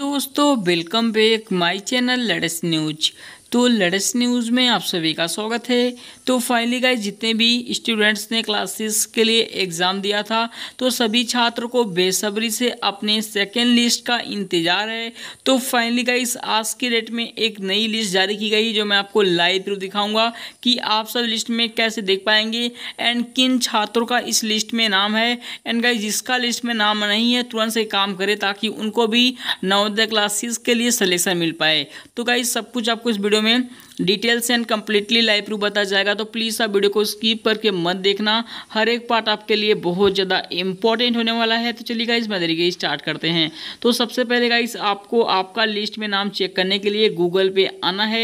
दोस्तों welcome back my channel latest news तो latest news में आप सभी का स्वागत है तो फाइनली गाइज जितने भी स्टूडेंट्स ने क्लासेस के लिए एग्ज़ाम दिया था तो सभी छात्र को बेसब्री से अपने सेकेंड लिस्ट का इंतज़ार है तो फाइनली गाइज आज की डेट में एक नई लिस्ट जारी की गई जो मैं आपको लाइव प्रूफ दिखाऊंगा कि आप सब लिस्ट में कैसे देख पाएंगे एंड किन छात्रों का इस लिस्ट में नाम है एंड गाइज जिसका लिस्ट में नाम नहीं है तुरंत से काम करें ताकि उनको भी नवोदय क्लासेस के लिए सलेक्शन मिल पाए तो गाइज सब कुछ आपको इस वीडियो वीडियो में details and completely live proof बताया जाएगा तो प्लीज़ आप वीडियो को स्किप करके मत देखना हर एक पार्ट आपके लिए बहुत ज़्यादा इंपॉर्टेंट होने वाला है तो चलिए गाइस मैं तरीके स्टार्ट करते हैं तो सबसे पहले गाइस आपको आपका लिस्ट में नाम चेक करने के लिए गूगल पे आना है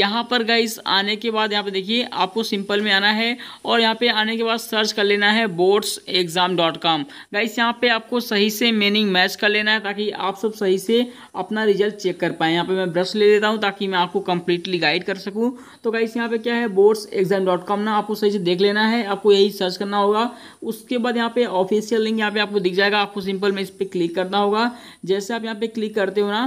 यहाँ पर गाइस आने के बाद यहाँ पर देखिए आपको सिंपल में आना है और यहाँ पर आने के बाद सर्च कर लेना है boards exam dot com guys यहाँ पर आपको सही से मीनिंग मैच कर लेना है ताकि आप सब सही से अपना रिजल्ट चेक कर पाएँ यहाँ पर मैं ब्रश ले लेता हूँ ताकि मैं आपको कंप्लीट कम्प्लीटली गाइड कर सकूँ तो गाइस यहाँ पे क्या है बोर्ड्स एग्जाम डॉट कॉम ना आपको सही से देख लेना है आपको यही सर्च करना होगा उसके बाद यहाँ पे ऑफिशियल लिंक यहाँ पे आपको दिख जाएगा आपको सिंपल में इस पर क्लिक करना होगा जैसे आप यहाँ पे क्लिक करते हो ना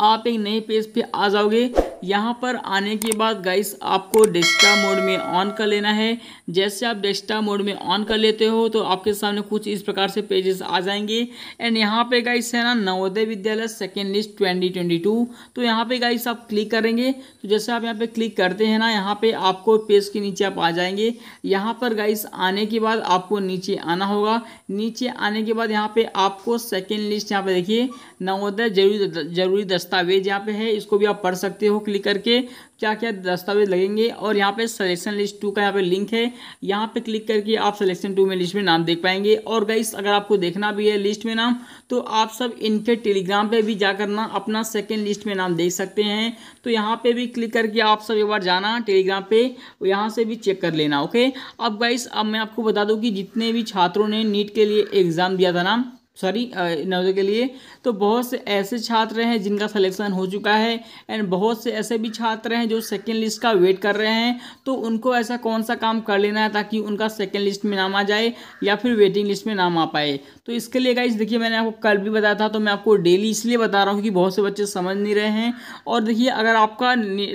आप एक नए पेज पे आ जाओगे यहाँ पर आने के बाद गाइस आपको डेस्टा मोड में ऑन कर लेना है जैसे आप डेस्टा मोड में ऑन कर लेते हो तो आपके सामने कुछ इस प्रकार से पेजेस आ जाएंगे एंड यहाँ पे गाइस है ना Navodaya Vidyalaya second list twenty twenty two तो यहाँ पे गाइस आप क्लिक करेंगे तो जैसे आप यहाँ पे क्लिक करते हैं ना यहाँ पे आपको पेज के नीचे आप आ जाएंगे यहाँ पर गाइस आने के बाद आपको नीचे आना होगा नीचे आने के बाद यहाँ पे आपको सेकेंड लिस्ट यहाँ पे देखिए नवोदय जरूरी जरूरी दस्तावेज यहाँ पे है इसको भी आप पढ़ सकते हो क्लिक करके क्या क्या दस्तावेज लगेंगे और यहाँ पे सिलेक्शन लिस्ट टू का यहाँ पे लिंक है यहाँ पे क्लिक करके आप सिलेक्शन टू में लिस्ट में नाम देख पाएंगे और गाइस अगर आपको देखना भी है लिस्ट में नाम तो आप सब इनके टेलीग्राम पे भी जाकर ना अपना सेकेंड लिस्ट में नाम देख सकते हैं तो यहाँ पे भी क्लिक करके आप सब एक बार जाना टेलीग्राम पे यहाँ से भी चेक कर लेना ओके अब गाइस अब मैं आपको बता दूँ कि जितने भी छात्रों ने नीट के लिए एग्ज़ाम दिया था ना सॉरी uh, नवोदय के लिए तो बहुत से ऐसे छात्र हैं जिनका सिलेक्शन हो चुका है एंड बहुत से ऐसे भी छात्र हैं जो सेकेंड लिस्ट का वेट कर रहे हैं तो उनको ऐसा कौन सा काम कर लेना है ताकि उनका सेकेंड लिस्ट में नाम आ जाए या फिर वेटिंग लिस्ट में नाम आ पाए तो इसके लिए गाइज देखिए मैंने आपको कल भी बताया था तो मैं आपको डेली इसलिए बता रहा हूँ कि बहुत से बच्चे समझ नहीं रहे हैं और देखिए अगर आपका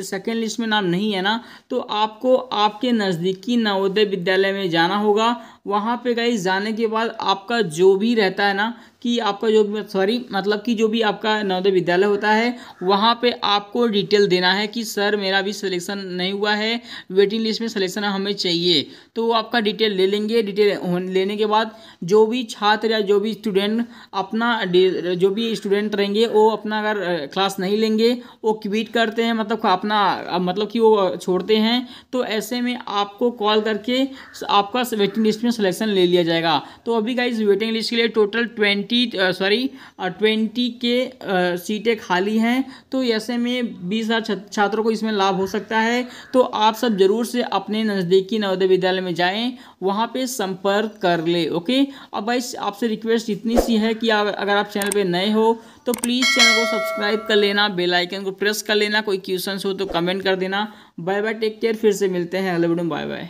सेकेंड लिस्ट में नाम नहीं है ना तो आपको आपके नज़दीकी नवोदय विद्यालय में जाना होगा वहाँ पे गई जाने के बाद आपका जो भी रहता है ना कि आपका जो सॉरी मतलब कि जो भी आपका नवोदय विद्यालय होता है वहाँ पे आपको डिटेल देना है कि सर मेरा भी सिलेक्शन नहीं हुआ है वेटिंग लिस्ट में सिलेक्शन हमें चाहिए तो वो आपका डिटेल ले लेंगे डिटेल लेने के बाद जो भी छात्र या जो भी स्टूडेंट अपना जो भी स्टूडेंट रहेंगे वो अपना अगर क्लास नहीं लेंगे वो क्विट करते हैं मतलब अपना मतलब कि वो छोड़ते हैं तो ऐसे में आपको कॉल करके आपका वेटिंग लिस्ट में सिलेक्शन ले लिया जाएगा तो अभी का वेटिंग लिस्ट के लिए total twenty twenty sorry twenty के सीटें खाली हैं तो ऐसे में बीस हज़ार छात्रों को इसमें लाभ हो सकता है तो आप सब ज़रूर से अपने नज़दीकी नवोदय विद्यालय में जाएं वहाँ पे संपर्क कर ले ओके अब भाई आपसे रिक्वेस्ट इतनी सी है कि आप अगर आप चैनल पे नए हो तो प्लीज़ चैनल को सब्सक्राइब कर लेना बेल आइकन को प्रेस कर लेना कोई क्वेश्चन हो तो कमेंट कर देना बाय बाय टेक केयर फिर से मिलते हैं अलविडम बाय बाय